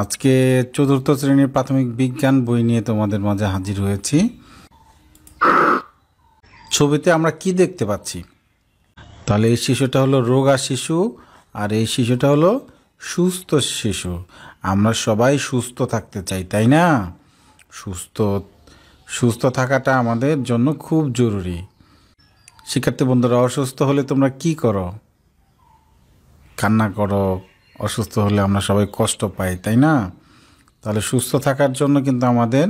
আজকে চতুর্থ শ্রেণীর প্রাথমিক বিজ্ঞান বই নিয়ে তোমাদের মাঝে হাজির হয়েছি ছবিতে আমরা কি দেখতে পাচ্ছি তাহলে এই শিশুটা হলো রোগা শিশু আর এই শিশুটা হলো সুস্থ শিশু আমরা সবাই সুস্থ থাকতে চাই তাই না সুস্থ সুস্থ থাকাটা আমাদের জন্য খুব জরুরি শিক্ষার্থী বন্ধুরা অসুস্থ হলে তোমরা কি করো কান্না করো অসুস্থ হলে আমরা সবাই কষ্ট পাই তাই না তাহলে সুস্থ থাকার জন্য কিন্তু আমাদের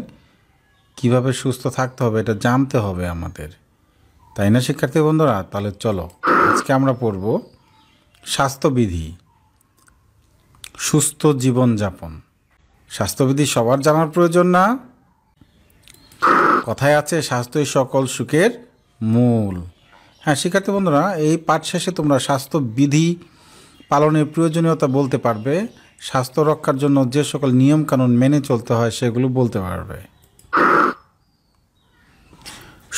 কিভাবে সুস্থ থাকতে হবে এটা জানতে হবে আমাদের তাই না শিক্ষার্থী বন্ধুরা তাহলে চলো আজকে আমরা পড়ব স্বাস্থ্যবিধি সুস্থ জীবনযাপন স্বাস্থ্যবিধি সবার জানার প্রয়োজন না কথায় আছে স্বাস্থ্যই সকল সুখের মূল হ্যাঁ শিক্ষার্থী বন্ধুরা এই পাঠ শেষে তোমরা স্বাস্থ্যবিধি পালনের প্রয়োজনীয়তা বলতে পারবে স্বাস্থ্য রক্ষার জন্য যে সকল নিয়মকানুন মেনে চলতে হয় সেগুলো বলতে পারবে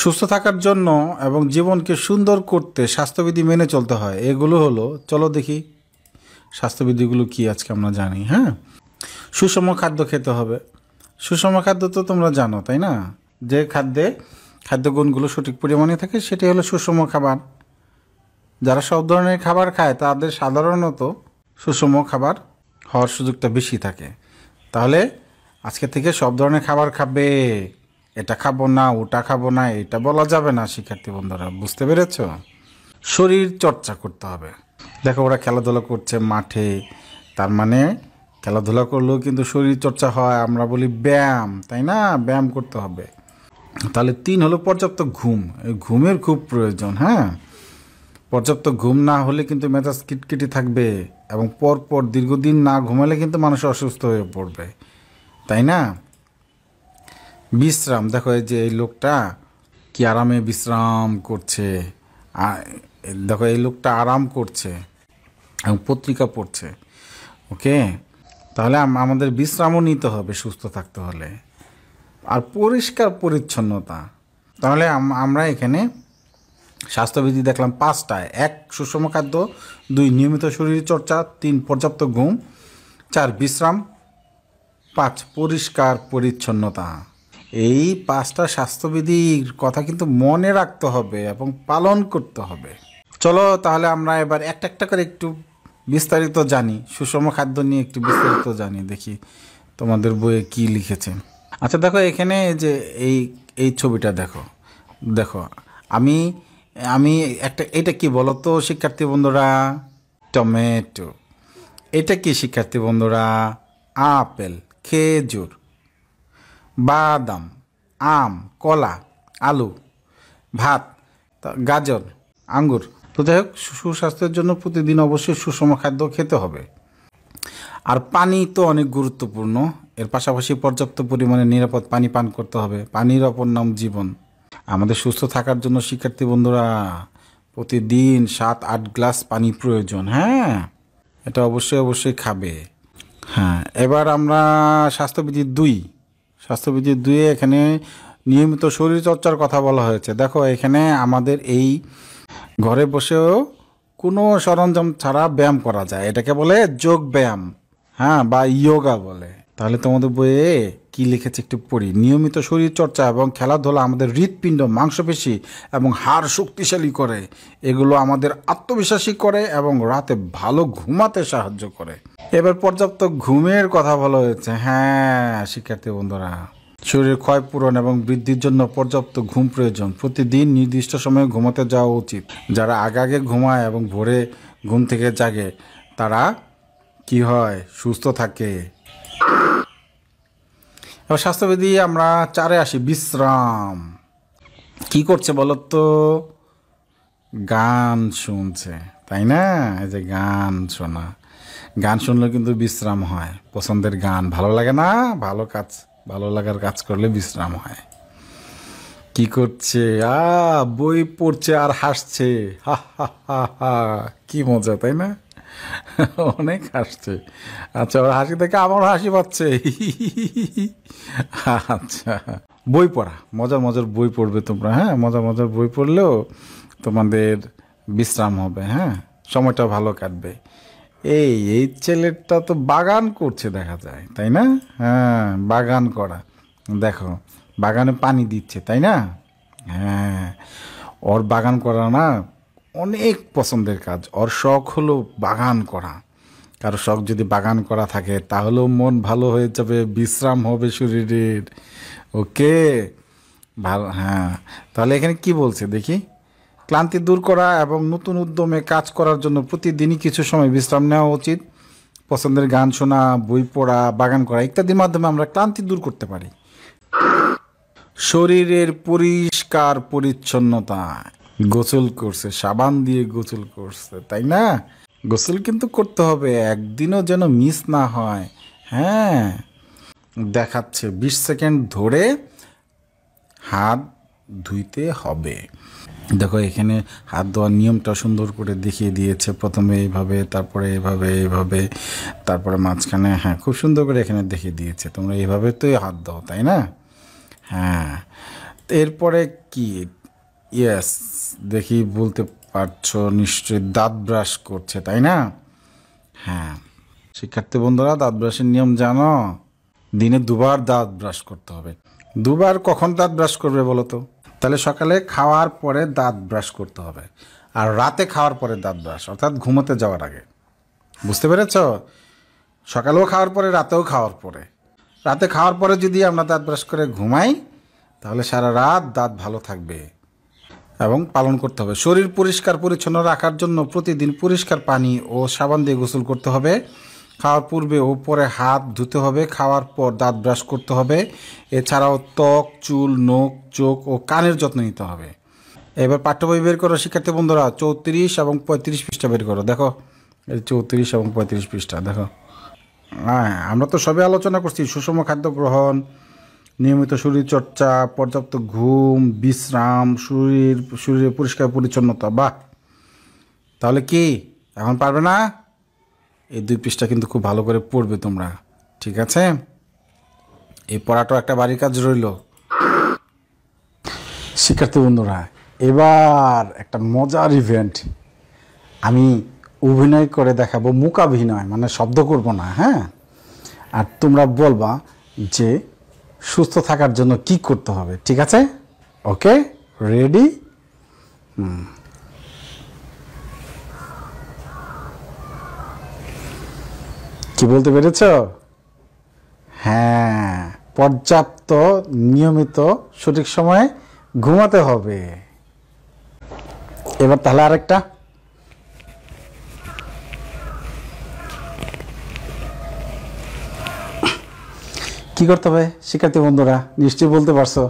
সুস্থ থাকার জন্য এবং জীবনকে সুন্দর করতে স্বাস্থ্যবিধি মেনে চলতে হয় এগুলো হলো চলো দেখি স্বাস্থ্যবিধিগুলো কি আজকে আমরা জানি হ্যাঁ সুষম খাদ্য খেতে হবে সুষম খাদ্য তো তোমরা জানো তাই না যে খাদ্যে খাদ্যগুণগুলো সঠিক পরিমাণে থাকে সেটি হলো সুষম খাবার যারা সব ধরনের খাবার খায় তাদের সাধারণত সুষম খাবার হওয়ার সুযোগটা বেশি থাকে তাহলে আজকে থেকে সব ধরনের খাবার খাবে এটা খাবো না ওটা খাবো না এটা বলা যাবে না শিক্ষার্থী বন্ধুরা বুঝতে পেরেছ শরীর চর্চা করতে হবে দেখো ওরা খেলাধুলা করছে মাঠে তার মানে খেলাধুলা করলেও কিন্তু শরীর চর্চা হয় আমরা বলি ব্যায়াম তাই না ব্যায়াম করতে হবে তাহলে তিন হলো পর্যাপ্ত ঘুম ঘুমের খুব প্রয়োজন হ্যাঁ পর্যাপ্ত ঘুম না হলে কিন্তু মেজাজ কিটকিটি থাকবে এবং পরপর দীর্ঘদিন না ঘুমালে কিন্তু মানুষ অসুস্থ হয়ে পড়বে তাই না বিশ্রাম দেখো এই যে এই লোকটা কি আরামে বিশ্রাম করছে দেখো এই লোকটা আরাম করছে এবং পত্রিকা পড়ছে ওকে তাহলে আমাদের বিশ্রামও নিতে হবে সুস্থ থাকতে হলে আর পরিষ্কার পরিচ্ছন্নতা তাহলে আমরা এখানে স্বাস্থ্যবিধি দেখলাম পাঁচটায় এক সুষম খাদ্য দুই নিয়মিত শরীরচর্চা তিন পর্যাপ্ত ঘুম চার বিশ্রাম পাঁচ পরিষ্কার পরিচ্ছন্নতা এই পাঁচটা স্বাস্থ্যবিধির কথা কিন্তু মনে রাখতে হবে এবং পালন করতে হবে চলো তাহলে আমরা এবার একটা একটা করে একটু বিস্তারিত জানি সুষম খাদ্য নিয়ে একটু বিস্তারিত জানি দেখি তোমাদের বইয়ে কি লিখেছে আচ্ছা দেখো এখানে যে এই এই ছবিটা দেখো দেখো আমি আমি একটা এটা কি তো শিক্ষার্থী বন্ধুরা টমেটো এটা কি শিক্ষার্থী বন্ধুরা আপেল খেজুর বাদাম আম কলা আলু ভাত গাজর আঙ্গুর তো যাই হোক সুস্বাস্থ্যের জন্য প্রতিদিন অবশ্যই সুষম খাদ্য খেতে হবে আর পানি তো অনেক গুরুত্বপূর্ণ এর পাশাপাশি পর্যাপ্ত পরিমাণে নিরাপদ পানি পান করতে হবে পানির অপর নাম জীবন আমাদের সুস্থ থাকার জন্য শিক্ষার্থী বন্ধুরা প্রতিদিন সাত আট গ্লাস পানি প্রয়োজন হ্যাঁ এটা অবশ্যই অবশ্যই খাবে হ্যাঁ এবার আমরা স্বাস্থ্যবিধি দুই স্বাস্থ্যবিধি দুয়ে এখানে নিয়মিত শরীরচর্চার কথা বলা হয়েছে দেখো এখানে আমাদের এই ঘরে বসেও কোনো সরঞ্জাম ছাড়া ব্যায়াম করা যায় এটাকে বলে যোগ ব্যায়াম হ্যাঁ বা ইয়োগা বলে তাহলে তোমাদের বইয়ে কি লিখেছে একটু পড়ি নিয়মিত শরীরচর্চা এবং খেলাধুলা আমাদের হৃৎপিণ্ড মাংসপেশি এবং হাড় শক্তিশালী করে এগুলো আমাদের আত্মবিশ্বাসী করে এবং রাতে ভালো ঘুমাতে সাহায্য করে এবার পর্যাপ্ত ঘুমের কথা বলা হয়েছে হ্যাঁ শিক্ষার্থী বন্ধুরা শরীরের ক্ষয় পূরণ এবং বৃদ্ধির জন্য পর্যাপ্ত ঘুম প্রয়োজন প্রতিদিন নির্দিষ্ট সময়ে ঘুমাতে যাওয়া উচিত যারা আগাগে ঘুমায় এবং ভোরে ঘুম থেকে জাগে তারা কি হয় সুস্থ থাকে এবার স্বাস্থ্যবিধি আমরা চারে আসি বিশ্রাম কি করছে বলো তো গান শুনছে তাই না এই যে গান শোনা গান শুনলে কিন্তু বিশ্রাম হয় পছন্দের গান ভালো লাগে না ভালো কাজ ভালো লাগার কাজ করলে বিশ্রাম হয় কি করছে আ বই পড়ছে আর হাসছে হা হা হা হা কি মজা তাই না অনেক হাসছে আচ্ছা ওর হাসি দেখে আমার হাসি পাচ্ছে আচ্ছা বই পড়া মজার মজার বই পড়বে তোমরা হ্যাঁ মজার মজার বই পড়লেও তোমাদের বিশ্রাম হবে হ্যাঁ সময়টা ভালো কাটবে এই এই ছেলেটা তো বাগান করছে দেখা যায় তাই না হ্যাঁ বাগান করা দেখো বাগানে পানি দিচ্ছে তাই না হ্যাঁ ওর বাগান করা না অনেক পছন্দের কাজ ওর শখ হলো বাগান করা কারো শখ যদি বাগান করা থাকে তাহলেও মন ভালো হয়ে যাবে বিশ্রাম হবে শরীরের ওকে ভালো হ্যাঁ তাহলে এখানে কি বলছে দেখি ক্লান্তি দূর করা এবং নতুন উদ্যমে কাজ করার জন্য প্রতিদিনই কিছু সময় বিশ্রাম নেওয়া উচিত পছন্দের গান শোনা বই পড়া বাগান করা ইত্যাদির মাধ্যমে আমরা ক্লান্তি দূর করতে পারি শরীরের পরিষ্কার পরিচ্ছন্নতা গোসল করছে সাবান দিয়ে গোসল করছে তাই না গোসল কিন্তু করতে হবে একদিনও যেন মিস না হয় হ্যাঁ দেখাচ্ছে বিশ সেকেন্ড ধরে হাত ধুইতে হবে দেখো এখানে হাত ধোয়ার নিয়মটা সুন্দর করে দেখিয়ে দিয়েছে প্রথমে এইভাবে তারপরে এইভাবে এইভাবে তারপরে মাঝখানে হ্যাঁ খুব সুন্দর করে এখানে দেখিয়ে দিয়েছে তোমরা এইভাবে তো হাত দাও তাই না হ্যাঁ এরপরে কি ইয়েস দেখি বলতে পারছো নিশ্চয়ই দাঁত ব্রাশ করছে তাই না হ্যাঁ শিক্ষার্থী বন্ধুরা দাঁত ব্রাশের নিয়ম জানো দিনে দুবার দাঁত ব্রাশ করতে হবে দুবার কখন দাঁত ব্রাশ করবে বলো তো তাহলে সকালে খাওয়ার পরে দাঁত ব্রাশ করতে হবে আর রাতে খাওয়ার পরে দাঁত ব্রাশ অর্থাৎ ঘুমোতে যাওয়ার আগে বুঝতে পেরেছ সকালেও খাওয়ার পরে রাতেও খাওয়ার পরে রাতে খাওয়ার পরে যদি আমরা দাঁত ব্রাশ করে ঘুমাই তাহলে সারা রাত দাঁত ভালো থাকবে এবং পালন করতে হবে শরীর পরিষ্কার পরিচ্ছন্ন রাখার জন্য প্রতিদিন পরিষ্কার পানি ও সাবান দিয়ে গোসল করতে হবে খাওয়ার পূর্বে ও পরে হাত ধুতে হবে খাওয়ার পর দাঁত ব্রাশ করতে হবে এছাড়াও ত্বক চুল নখ চোখ ও কানের যত্ন নিতে হবে এবার পাঠ্য বই বের করো শিক্ষার্থী বন্ধুরা চৌত্রিশ এবং পঁয়ত্রিশ পৃষ্ঠা বের করো দেখো চৌত্রিশ এবং পঁয়ত্রিশ পৃষ্ঠা দেখো হ্যাঁ আমরা তো সবে আলোচনা করছি সুষম খাদ্য গ্রহণ নিয়মিত শরীরচর্চা পর্যাপ্ত ঘুম বিশ্রাম শরীর শরীরে পরিষ্কার পরিচ্ছন্নতা বা তাহলে কি এখন পারবে না এই দুই পৃষ্ঠা কিন্তু খুব ভালো করে পড়বে তোমরা ঠিক আছে এই পড়াটাও একটা বাড়ির কাজ রইল শিক্ষার্থী বন্ধুরা এবার একটা মজার ইভেন্ট আমি অভিনয় করে দেখাবো মুকাভিনয় মানে শব্দ করব না হ্যাঁ আর তোমরা বলবা যে সুস্থ থাকার জন্য কি করতে হবে ঠিক আছে ওকে রেডি কি বলতে পেরেছ হ্যাঁ পর্যাপ্ত নিয়মিত সঠিক সময়ে ঘুমাতে হবে এবার তাহলে আরেকটা কী করতে হবে শিক্ষার্থী বন্ধুরা নিশ্চয়ই বলতে পারছো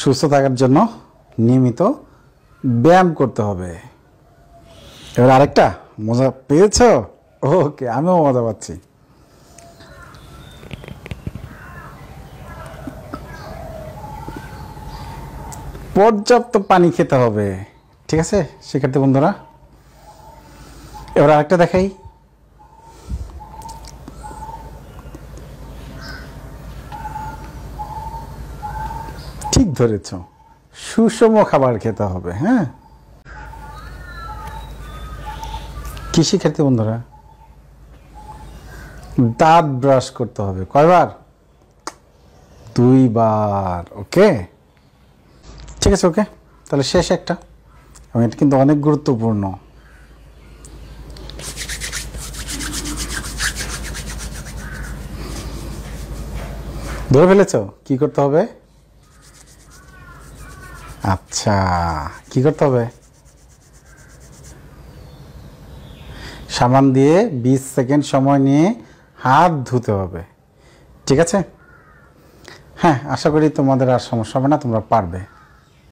সুস্থ থাকার জন্য নিয়মিত ব্যায়াম করতে হবে এবার আরেকটা মজা পেয়েছ ওকে আমিও মজা পাচ্ছি পর্যাপ্ত পানি খেতে হবে ঠিক আছে শিক্ষার্থী বন্ধুরা এবার আরেকটা দেখাই ঠিক ধরেছ সুষম খাবার খেতে হবে হ্যাঁ কি শিক্ষার্থী বন্ধুরা দাঁত ব্রাশ করতে হবে কয়বার দুইবার ওকে ঠিক আছে ওকে তাহলে শেষ একটা এবং এটা কিন্তু অনেক গুরুত্বপূর্ণ ধরে ফেলেছ কি করতে হবে আচ্ছা কি করতে হবে সামান দিয়ে ২০ সেকেন্ড সময় নিয়ে হাত ধুতে হবে ঠিক আছে হ্যাঁ আশা করি তোমাদের আর সমস্যা হবে না তোমরা পারবে